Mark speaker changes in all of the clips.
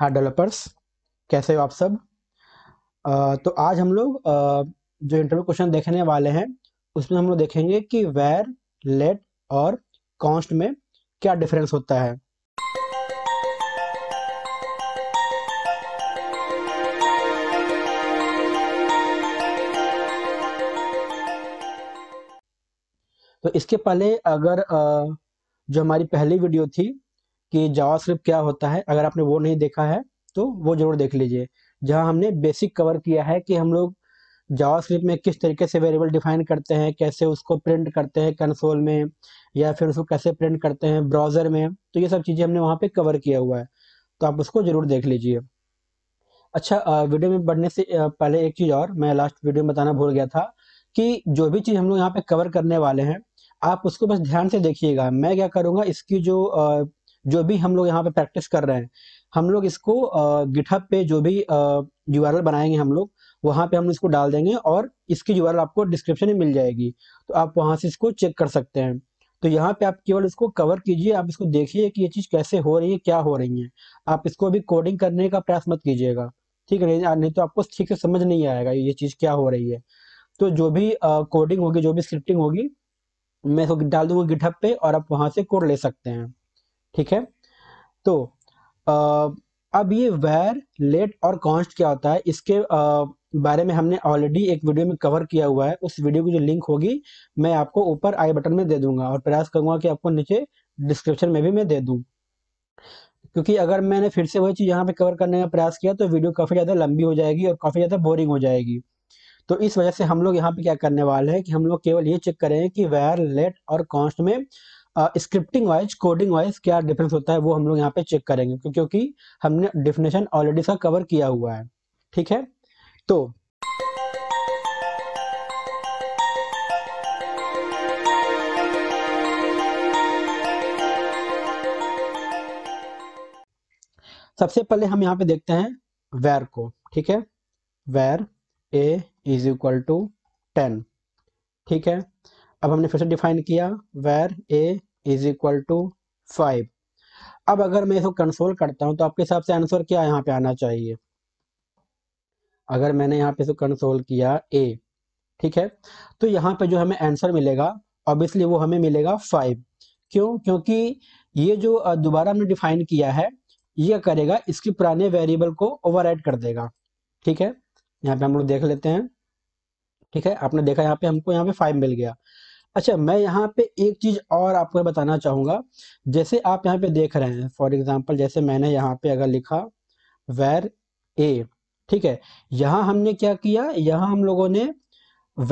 Speaker 1: हाँ डेवलपर्स कैसे हो आप सब आ, तो आज हम लोग जो इंटरव्यू क्वेश्चन देखने वाले हैं उसमें हम लोग देखेंगे कि वेर लेट और कॉन्स्ट में क्या डिफरेंस होता है तो इसके पहले अगर जो हमारी पहली वीडियो थी कि जावा क्या होता है अगर आपने वो नहीं देखा है तो वो जरूर देख लीजिए जहाँ हमने बेसिक कवर किया है कि हम लोग जावा में किस तरीके से वेरिएबल डिफाइन करते हैं कैसे उसको प्रिंट करते हैं कंसोल में या फिर उसको कैसे प्रिंट करते हैं ब्राउज़र में तो ये सब चीज़ें हमने वहाँ पे कवर किया हुआ है तो आप उसको ज़रूर देख लीजिए अच्छा वीडियो में बढ़ने से पहले एक चीज़ और मैं लास्ट वीडियो में बताना भूल गया था कि जो भी चीज़ हम लोग यहाँ पे कवर करने वाले हैं आप उसको बस ध्यान से देखिएगा मैं क्या करूँगा इसकी जो जो भी हम लोग यहाँ पे प्रैक्टिस कर रहे हैं हम लोग इसको गिठअप पे जो भी यू बनाएंगे हम लोग वहाँ पे हम इसको डाल देंगे और इसकी यू आपको डिस्क्रिप्शन में मिल जाएगी तो आप वहाँ से इसको चेक कर सकते हैं तो यहाँ पे आप केवल इसको कवर कीजिए आप इसको देखिए कि ये चीज़ कैसे हो रही है क्या हो रही है आप इसको अभी कोडिंग करने का प्रयास मत कीजिएगा ठीक है नहीं तो आपको ठीक से समझ नहीं आएगा ये चीज़ क्या हो रही है तो जो भी कोडिंग होगी जो भी स्क्रिप्टिंग होगी मैं इसको डाल दूंगा गिठअप पे और आप वहाँ से कोड ले सकते हैं ठीक है तो आ, अब ये वेर लेट और कॉन्स्ट क्या होता है इसके आ, बारे में हमने ऑलरेडी एक वीडियो में कवर किया हुआ है उस वीडियो की जो लिंक होगी मैं आपको ऊपर आई बटन में दे दूंगा और प्रयास करूंगा कि आपको नीचे डिस्क्रिप्शन में भी मैं दे दूँ क्योंकि अगर मैंने फिर से वही चीज़ यहाँ पे कवर करने का प्रयास किया तो वीडियो काफ़ी ज़्यादा लंबी हो जाएगी और काफ़ी ज़्यादा बोरिंग हो जाएगी तो इस वजह से हम लोग यहाँ पे क्या करने वाले हैं कि हम लोग केवल ये चेक करें कि वेर लेट और कॉन्स्ट में स्क्रिप्टिंग वाइज कोडिंग वाइज क्या डिफरेंस होता है वो हम लोग यहाँ पे चेक करेंगे क्योंकि हमने डिफिनेशन ऑलरेडी सा कवर किया हुआ है ठीक है तो सबसे पहले हम यहाँ पे देखते हैं वेर को ठीक है var A is equal to ten ठीक है अब हमने फिर से डिफाइन किया var A is equal to five अब अगर मैं इसको कंसोल करता हूं तो आपके हिसाब से आंसर क्या यहाँ पे आना चाहिए अगर मैंने यहाँ पे इसको कंसोल किया ए ठीक है तो यहाँ पे जो हमें आंसर मिलेगा ऑब्वियसली वो हमें मिलेगा फाइव क्यों क्योंकि ये जो दोबारा हमने डिफाइन किया है ये करेगा इसके पुराने वेरिएबल को ओवर कर देगा ठीक है यहाँ पे हम लोग देख लेते हैं ठीक है आपने देखा यहाँ पे हमको यहाँ पे फाइव मिल गया अच्छा मैं यहाँ पे एक चीज और आपको बताना चाहूंगा जैसे आप यहाँ पे देख रहे हैं फॉर एग्जाम्पल जैसे मैंने यहाँ पे अगर लिखा वेर ए ठीक है यहाँ हमने क्या किया यहाँ हम लोगों ने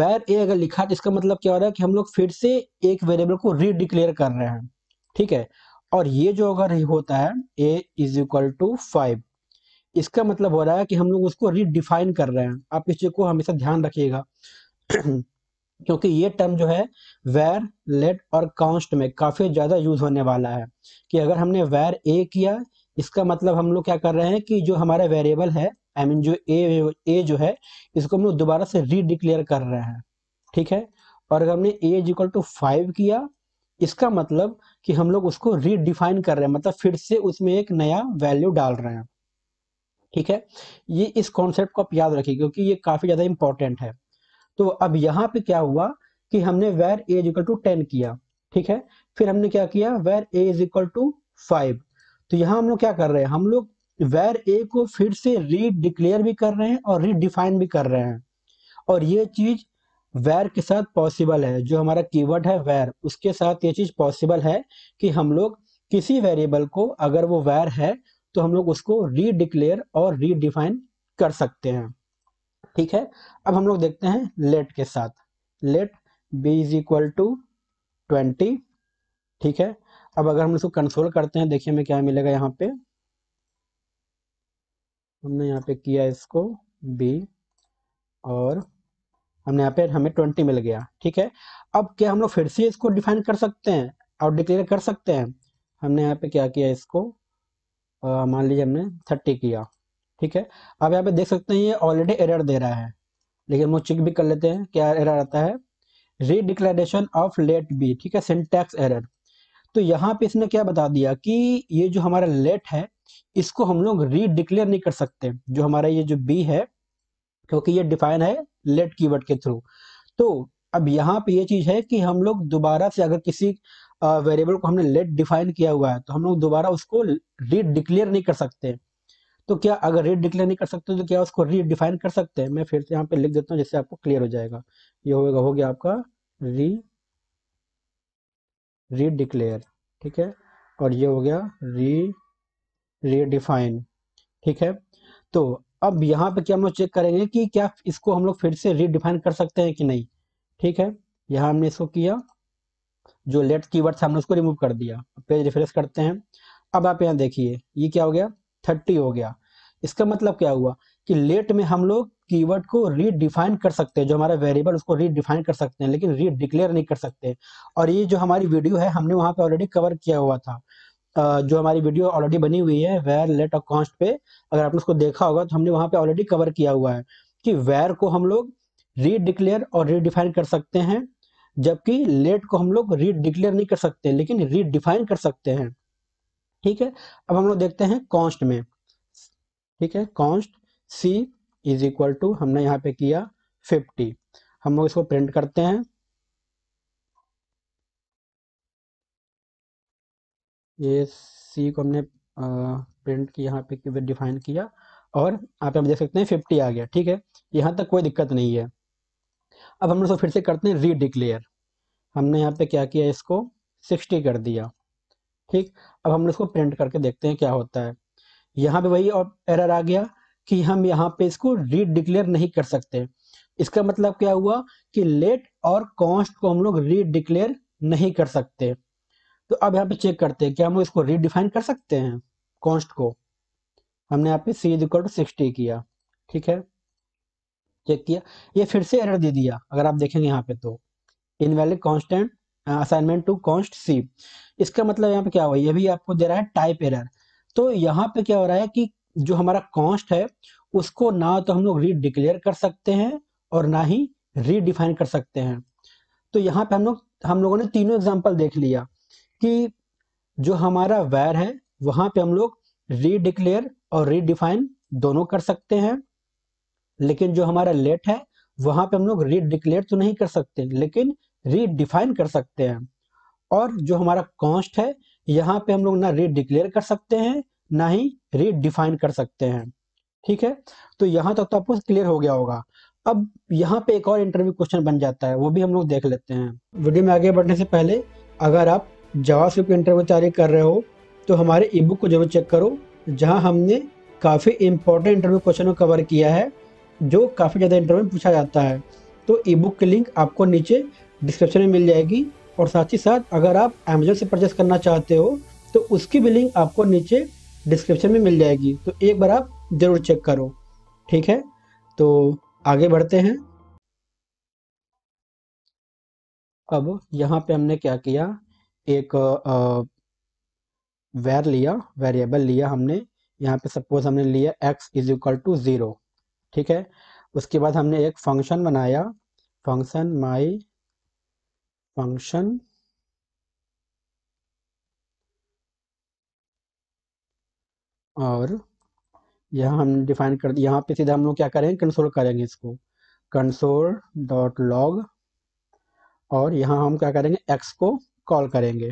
Speaker 1: वेर ए अगर लिखा तो इसका मतलब क्या हो रहा है कि हम लोग फिर से एक वेरिएबल को रीडिक्लेयर कर रहे हैं ठीक है और ये जो अगर होता है A is equal to five इसका मतलब हो रहा है कि हम लोग उसको रीडिफाइन कर रहे हैं आप इस चीज को हमेशा ध्यान रखिएगा क्योंकि ये टर्म जो है वैर लेट और काउंस्ट में काफ़ी ज़्यादा यूज होने वाला है कि अगर हमने वैर ए किया इसका मतलब हम लोग क्या कर रहे हैं कि जो हमारा वेरिएबल है आई I मीन mean जो ए ए जो है इसको हम लोग दोबारा से रीडिक्लेयर कर रहे हैं ठीक है और अगर हमने A is equal to five किया इसका मतलब कि हम लोग उसको रीडिफाइन कर रहे हैं मतलब फिर से उसमें एक नया वैल्यू डाल रहे हैं ठीक है ये इस कॉन्सेप्ट को आप याद रखिए क्योंकि ये काफ़ी ज़्यादा इंपॉर्टेंट है तो अब यहाँ पे क्या हुआ कि हमने var A is equal to ten किया ठीक है फिर हमने क्या किया var A is equal to five तो यहाँ हम लोग क्या कर रहे हैं हम लोग वेर ए को फिर से रीडिक्लेयर भी कर रहे हैं और रीडिफाइन भी कर रहे हैं और ये चीज वेर के साथ पॉसिबल है जो हमारा कीवर्ड है वेर उसके साथ ये चीज पॉसिबल है कि हम लोग किसी वेरिएबल को अगर वो वेर है तो हम लोग उसको रीडिक्लेयर और रीडिफाइन कर सकते हैं ठीक है अब हम लोग देखते हैं लेट के साथ let B is equal to twenty ठीक है अब अगर हम इसको कंसोल करते हैं देखिए हमें क्या मिलेगा यहाँ पे हमने यहाँ पे किया इसको बी और हमने यहाँ पे हमें ट्वेंटी मिल गया ठीक है अब क्या हम लोग फिर से इसको डिफाइन कर सकते हैं और डिक्लेयर कर सकते हैं हमने यहाँ पे क्या किया इसको मान लीजिए हमने थर्टी किया ठीक है अब यहाँ पे देख सकते हैं ये ऑलरेडी एरर दे रहा है लेकिन वो चेक भी कर लेते हैं क्या एरर आता है रीडिक्लेरेशन ऑफ लेट बी ठीक है सिंटेक्स एरर तो यहाँ पे इसने क्या बता दिया कि ये जो हमारा लेट है इसको हम लोग रीडिक्लेयर नहीं कर सकते जो हमारा ये जो बी है क्योंकि ये डिफाइन है लेट कीवर्ड के थ्रू तो अब यहाँ पे ये चीज है कि हम लोग दोबारा से अगर किसी वेरिएबल को हमने लेट डिफाइन किया हुआ है तो हम लोग दोबारा उसको रीडिक्लेयर नहीं कर सकते तो क्या अगर रेट डिक्लेयर नहीं कर सकते तो क्या उसको रीडिफाइन कर सकते हैं मैं फिर से यहाँ पे लिख देता हूँ जिससे आपको क्लियर हो जाएगा ये होगा हो गया आपका री रीडिक्लेयर ठीक है और ये हो गया री रीडिफाइन ठीक है तो अब यहाँ पे क्या हम लोग चेक करेंगे कि क्या इसको हम लोग फिर से रीडिफाइन कर सकते हैं कि नहीं ठीक है यहाँ हमने इसको किया जो लेट की था हमने उसको रिमूव कर दिया पेज रिफ्रेश करते हैं अब आप यहाँ देखिए ये क्या हो गया थर्टी हो गया इसका मतलब क्या हुआ कि लेट में हम लोग कीवर्ड को रीडिफाइन कर सकते हैं जो हमारा वेरिएबल उसको रीडिफाइन कर सकते हैं लेकिन रीडिक्लेयर नहीं कर सकते और ये जो हमारी वीडियो है हमने वहां पे ऑलरेडी कवर किया हुआ था जो हमारी वीडियो ऑलरेडी बनी हुई है वेर लेट और कॉन्स्ट पे अगर आपने उसको देखा होगा तो हमने वहां पे ऑलरेडी कवर किया हुआ है कि वेर को हम लोग रीडिक्लेयर और रीडिफाइन कर सकते हैं जबकि लेट को हम लोग रीडिक्लेयर नहीं कर सकते लेकिन रीडिफाइन कर सकते हैं ठीक है अब हम लोग देखते हैं कॉन्स्ट में ठीक है const C is equal to हमने यहाँ पे किया फिफ्टी हम लोग इसको प्रिंट करते हैं ये सी को हमने प्रिंट किया यहाँ पे डिफाइन किया और यहाँ पे हम देख सकते हैं फिफ्टी आ गया ठीक है यहाँ तक कोई दिक्कत नहीं है अब हम लोग फिर से करते हैं रीडिक्लेयर हमने यहाँ पे क्या किया इसको सिक्सटी कर दिया ठीक अब हम इसको प्रिंट करके देखते हैं क्या होता है यहाँ पे वही और एरर आ गया कि हम यहाँ पे इसको रीड डिक्लेयर नहीं कर सकते इसका मतलब क्या हुआ कि लेट और कॉन्स्ट को हम लोग रीड डिक्लेयर नहीं कर सकते तो अब यहाँ पे चेक करते हैं क्या हम इसको रीडिफाइन कर सकते हैं कॉन्स्ट को हमने यहाँ पे C is equal to sixty किया ठीक है चेक किया ये फिर से एरर दे दिया अगर आप देखेंगे यहाँ पे तो invalid constant assignment to const C इसका मतलब यहाँ पे क्या हुआ ये भी आपको दे रहा है टाइप एरर तो यहाँ पे क्या हो रहा है कि जो हमारा कॉस्ट है उसको ना तो हम लोग रीडिक्लेयर कर सकते हैं और ना ही रीडिफाइन कर सकते हैं तो यहाँ पे हम लोग हम लोगों ने तीनों एग्जाम्पल देख लिया कि जो हमारा वैर है वहां पे हम लोग रीडिक्लेयर और रीडिफाइन दोनों कर सकते हैं लेकिन जो हमारा लेट है वहां पे हम लोग रीडिक्लेयर तो नहीं कर सकते लेकिन रीडिफाइन कर सकते हैं और जो हमारा कॉस्ट है यहाँ पे हम लोग ना रेट डिक्लेयर कर सकते हैं ना ही रेट डिफाइन कर सकते हैं ठीक है तो यहाँ तक तो आपको क्लियर हो गया होगा अब यहाँ पे एक और इंटरव्यू क्वेश्चन बन जाता है वो भी हम लोग देख लेते हैं वीडियो में आगे बढ़ने से पहले अगर आप से इंटरव्यू तैयारी कर रहे हो तो हमारे ई बुक को जरूर चेक करो जहाँ हमने काफ़ी इंपॉर्टेंट इंटरव्यू क्वेश्चन को कवर किया है जो काफ़ी ज़्यादा इंटरव्यू पूछा जाता है तो ई बुक लिंक आपको नीचे डिस्क्रिप्शन में मिल जाएगी और साथ ही साथ अगर आप अमेजोन से परचेस करना चाहते हो तो उसकी भी लिंक आपको नीचे डिस्क्रिप्शन में मिल जाएगी तो एक बार आप ज़रूर चेक करो ठीक है तो आगे बढ़ते हैं अब यहाँ पे हमने क्या किया एक वेर लिया वेरिएबल लिया हमने यहाँ पे सपोज हमने लिया x is equal to zero ठीक है उसके बाद हमने एक फंक्शन बनाया फंक्शन माई function और यहाँ हम डिफाइन कर यहाँ पे सीधा हम लोग क्या करेंगे कंसोल करेंगे इसको कंसोल डॉट लॉग और यहाँ हम क्या करेंगे एक्स को कॉल करेंगे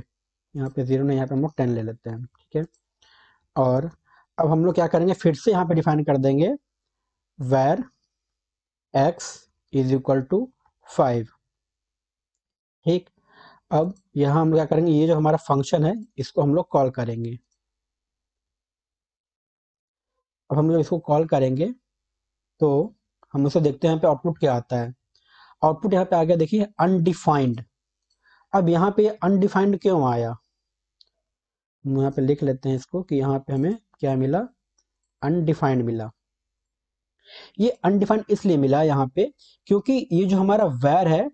Speaker 1: यहाँ पे जीरो नहीं यहाँ पे हम लोग टेन ले लेते हैं ठीक है और अब हम लोग क्या करेंगे फिर से यहाँ पे डिफाइन कर देंगे var X is equal to five ठीक अब यहाँ हम क्या करेंगे ये जो हमारा फंक्शन है इसको हम लोग कॉल करेंगे अब हम लोग इसको कॉल करेंगे तो हम उसे देखते हैं यहाँ पे आउटपुट क्या आता है आउटपुट यहाँ पे आ गया देखिए अनडिफाइंड अब यहाँ पे अनडिफाइंड क्यों आया हम यहाँ पे लिख लेते हैं इसको कि यहाँ पे हमें क्या मिला अनडिफाइंड मिला ये अनडिफाइंड इसलिए मिला यहाँ पे क्योंकि ये जो हमारा वैर है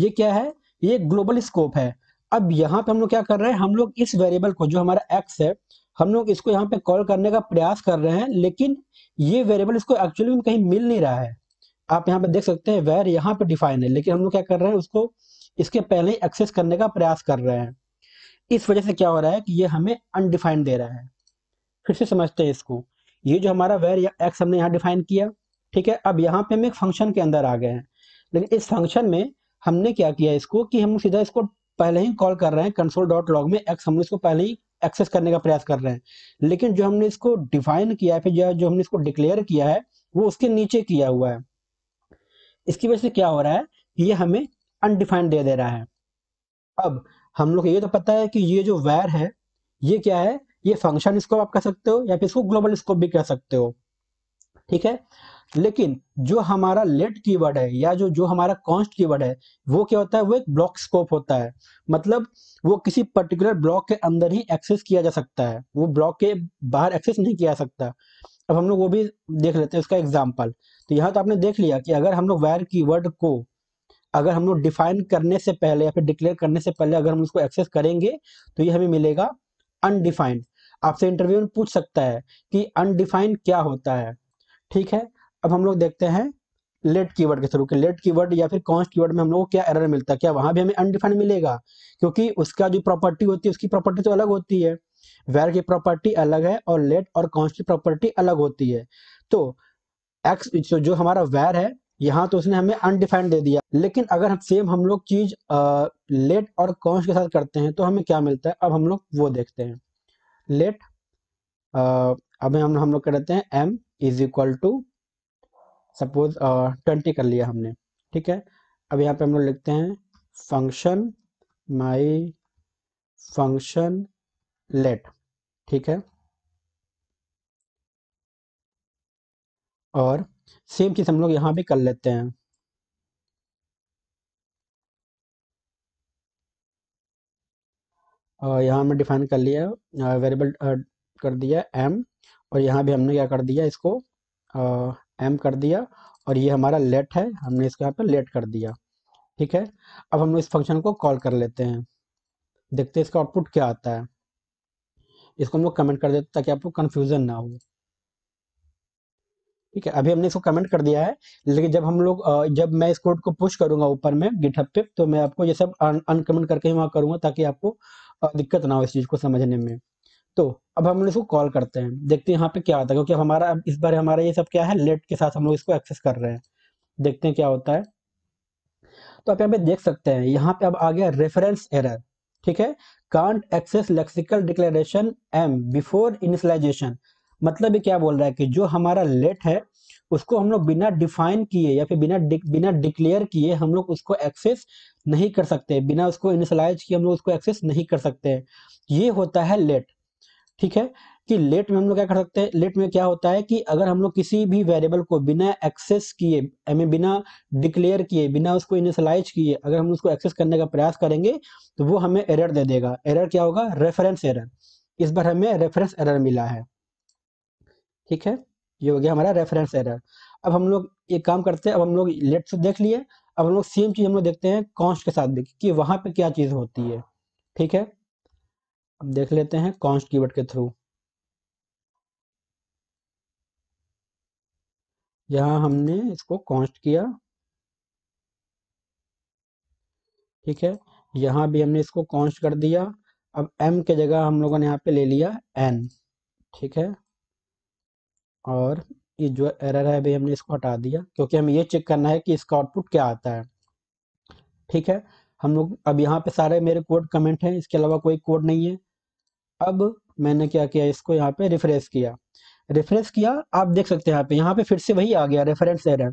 Speaker 1: ये क्या है ये ग्लोबल स्कोप है अब यहाँ पे हम लोग क्या कर रहे हैं हम लोग इस वेरिएबल को जो हमारा एक्स है हम लोग इसको यहाँ पे कॉल करने का प्रयास कर रहे हैं लेकिन ये वेरिएबल इसको एक्चुअली में कहीं मिल नहीं रहा है आप यहाँ पे देख सकते हैं वेर यहाँ पे डिफाइन है लेकिन हम लोग क्या कर रहे हैं उसको इसके पहले ही एक्सेस करने का प्रयास कर रहे हैं इस वजह से क्या हो रहा है कि ये हमें अनडिफाइंड दे रहा है फिर से समझते हैं इसको ये जो हमारा वेर या एक्स हमने यहाँ डिफाइन किया ठीक है अब यहाँ पे हम एक फंक्शन के अंदर आ गए हैं लेकिन इस फंक्शन में हमने क्या किया इसको कि हम सीधा इसको पहले ही कॉल कर रहे हैं कंसोल डॉट लॉग में एक्स हमने इसको पहले ही एक्सेस करने का प्रयास कर रहे हैं लेकिन जो हमने इसको डिफाइन किया है फिर जो हमने इसको डिक्लेयर किया है वो उसके नीचे किया हुआ है इसकी वजह से क्या हो रहा है ये हमें अनडिफाइंड दे दे रहा है अब हम लोग ये तो पता है कि ये जो वायर है ये क्या है ये फंक्शन स्कोप आप कह सकते हो या फिर इसको ग्लोबल स्कोप भी कह सकते हो ठीक है लेकिन जो हमारा लेट कीवर्ड है या जो जो हमारा कॉन्स्ट कीवर्ड है वो क्या होता है वो एक ब्लॉक स्कोप होता है मतलब वो किसी पर्टिकुलर ब्लॉक के अंदर ही एक्सेस किया जा सकता है वो ब्लॉक के बाहर एक्सेस नहीं किया जा सकता अब हम लोग वो भी देख लेते हैं उसका एग्जाम्पल तो यहाँ तो आपने देख लिया कि अगर हम लोग वायर की को अगर हम लोग डिफाइन करने से पहले या फिर डिक्लेयर करने से पहले अगर हम उसको एक्सेस करेंगे तो ये हमें मिलेगा अनडिफाइंड आपसे इंटरव्यू में पूछ सकता है कि अनडिफाइंड क्या होता है ठीक है अब हम लोग देखते हैं लेट कीवर्ड के थ्रू लेट कीवर्ड या फिर कॉन्स्ट कीवर्ड में हम लोग को क्या एरर मिलता है क्या वहां भी हमें अनडिफाइंड मिलेगा क्योंकि उसका जो प्रॉपर्टी होती है उसकी प्रॉपर्टी तो अलग होती है वेर की प्रॉपर्टी अलग है और लेट और कॉन्स्ट की प्रॉपर्टी अलग होती है तो एक्स जो हमारा वेर है यहाँ तो उसने हमें अनडिफाइंड दे दिया लेकिन अगर हम सेम हम लोग चीज लेट और कौश के साथ करते हैं तो हमें क्या मिलता है अब हम लोग वो देखते हैं लेट अब हम हम लोग कर देते हैं M is equal to suppose twenty कर लिया हमने ठीक है अब यहाँ पे हम लोग लिखते हैं फंक्शन माई फंक्शन लेट ठीक है और सेम चीज़ हम लोग यहाँ भी कर लेते हैं और यहाँ हमने डिफाइन कर लिया वेरिएबल कर दिया एम और यहां भी हमने क्या कर दिया इसको एम कर दिया और ये हमारा लेट है हमने इसको यहाँ पे लेट कर दिया ठीक है अब हम इस फंक्शन को कॉल कर लेते हैं देखते हैं इसका आउटपुट क्या आता है इसको हम लोग कमेंट कर देते ताकि आपको कन्फ्यूजन ना हो ठीक है अभी हमने इसको कमेंट कर दिया है लेकिन जब हम लोग जब मैं इस कोड को पुश करूंगा ऊपर में गिटअप पे तो मैं आपको ये सब अनकमेंट करके ही वहां करूंगा ताकि आपको दिक्कत ना हो इस चीज़ को समझने में तो अब हम लोग इसको कॉल करते हैं देखते हैं यहाँ पे क्या होता है क्योंकि हमारा इस बार हमारा ये सब क्या है लेट के साथ हम लोग इसको एक्सेस कर रहे हैं देखते हैं क्या होता है तो आप यहाँ पे देख सकते हैं यहाँ पे अब आ गया रेफरेंस एरर ठीक है can't access lexical declaration M before initialization मतलब ये क्या बोल रहा है कि जो हमारा लेट है उसको हम लोग बिना डिफाइन किए या फिर बिना बिना डिक्लेयर किए हम लोग उसको एक्सेस नहीं कर सकते बिना उसको इनिशलाइज किए हम लोग उसको एक्सेस नहीं कर सकते ये होता है लेट ठीक है कि लेट में हम लोग क्या कर सकते हैं लेट में क्या होता है कि अगर हम लोग किसी भी वेरिएबल को बिना एक्सेस किए हमें बिना डिक्लेयर किए बिना उसको इनिशलाइज किए अगर हम उसको एक्सेस करने का प्रयास करेंगे तो वो हमें एरर दे देगा एरर क्या होगा रेफरेंस एरर इस बार हमें रेफरेंस एरर मिला है ठीक है ये हो गया हमारा रेफरेंस एरर अब हम लोग एक काम करते हैं अब हम लोग लेट से देख लिए अब हम लोग सेम चीज हम लोग देखते हैं कॉन्स्ट के साथ भी कि वहां पर क्या चीज होती है ठीक है अब देख लेते हैं कॉन्स्ट कीवर्ड के थ्रू यहां हमने इसको कॉन्स्ट किया ठीक है यहां भी हमने इसको कॉन्स्ट कर दिया अब m के जगह हम लोगों ने यहाँ पे ले लिया n ठीक है और ये जो एरर है भाई हमने इसको हटा दिया क्योंकि हमें ये चेक करना है कि इसका आउटपुट क्या आता है ठीक है हम लोग अब यहाँ पे सारे मेरे कोड कमेंट हैं इसके अलावा कोई कोड नहीं है अब मैंने क्या किया इसको यहाँ पे रिफ्रेश किया रिफ्रेश किया आप देख सकते हैं यहाँ पे यहाँ पे फिर से वही आ गया रेफरेंस एरर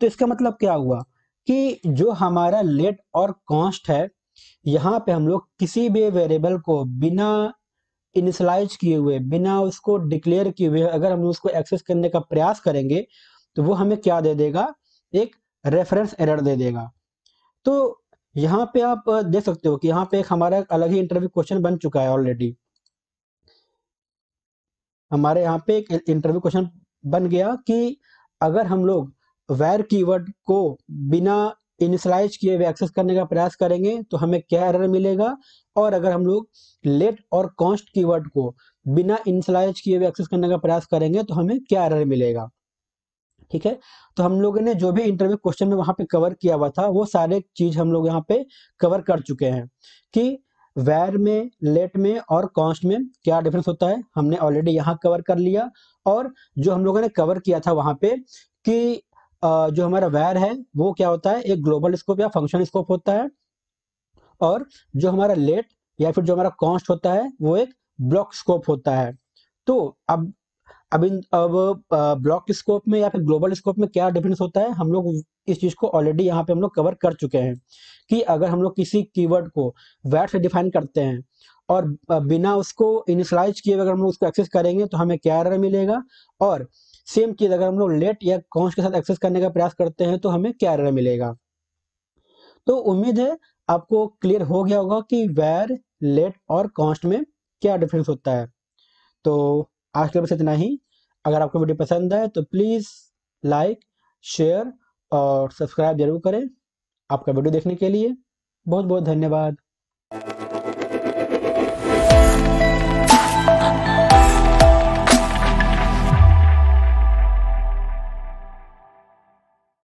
Speaker 1: तो इसका मतलब क्या हुआ कि जो हमारा लेट और कॉस्ट है यहाँ पे हम लोग किसी भी वेरिएबल को बिना इनिशलाइज किए हुए बिना उसको डिक्लेयर किए हुए अगर हम उसको एक्सेस करने का प्रयास करेंगे तो वो हमें क्या दे देगा एक रेफरेंस एरर दे देगा तो यहाँ पे आप देख सकते हो कि यहाँ पे एक हमारा अलग ही इंटरव्यू क्वेश्चन बन चुका है ऑलरेडी हमारे यहाँ पे एक इंटरव्यू क्वेश्चन बन गया कि अगर हम लोग वैर कीवर्ड को बिना इनिशलाइज किए हुए एक्सेस करने का प्रयास करेंगे तो हमें क्या एरर मिलेगा और अगर हम लोग लेट और कॉन्स्ट कीवर्ड को बिना इनिशलाइज किए हुए एक्सेस करने का प्रयास करेंगे तो हमें क्या एरर मिलेगा ठीक है तो हम लोगों ने जो भी इंटरव्यू क्वेश्चन में वहां पे कवर किया हुआ था वो सारे चीज हम लोग यहाँ पे कवर कर चुके हैं कि वैर में लेट में और कॉस्ट में क्या डिफरेंस होता है हमने ऑलरेडी यहाँ कवर कर लिया और जो हम लोगों ने कवर किया था वहां पे कि जो हमारा वैर है वो क्या होता है एक ग्लोबल स्कोप या फंक्शन स्कोप होता है और जो हमारा लेट या फिर जो हमारा कॉस्ट होता है वो एक ब्लॉक स्कोप होता है तो अब अब इन अब ब्लॉक स्कोप में या फिर ग्लोबल स्कोप में क्या डिफरेंस होता है हम लोग इस चीज को ऑलरेडी यहाँ पे हम लोग कवर कर चुके हैं कि अगर हम लोग किसी कीवर्ड को वैट से डिफाइन करते हैं और बिना उसको इनिशलाइज किए अगर हम लोग उसको एक्सेस करेंगे तो हमें क्या एरर मिलेगा और सेम चीज अगर हम लोग लेट या कौन के साथ एक्सेस करने का प्रयास करते हैं तो हमें क्या एरर मिलेगा तो उम्मीद है आपको क्लियर हो गया होगा कि वैर लेट और कॉन्स्ट में क्या डिफरेंस होता है तो आज के बस इतना ही अगर आपको वीडियो पसंद आए तो प्लीज़ लाइक शेयर और सब्सक्राइब जरूर करें आपका वीडियो देखने के लिए बहुत बहुत धन्यवाद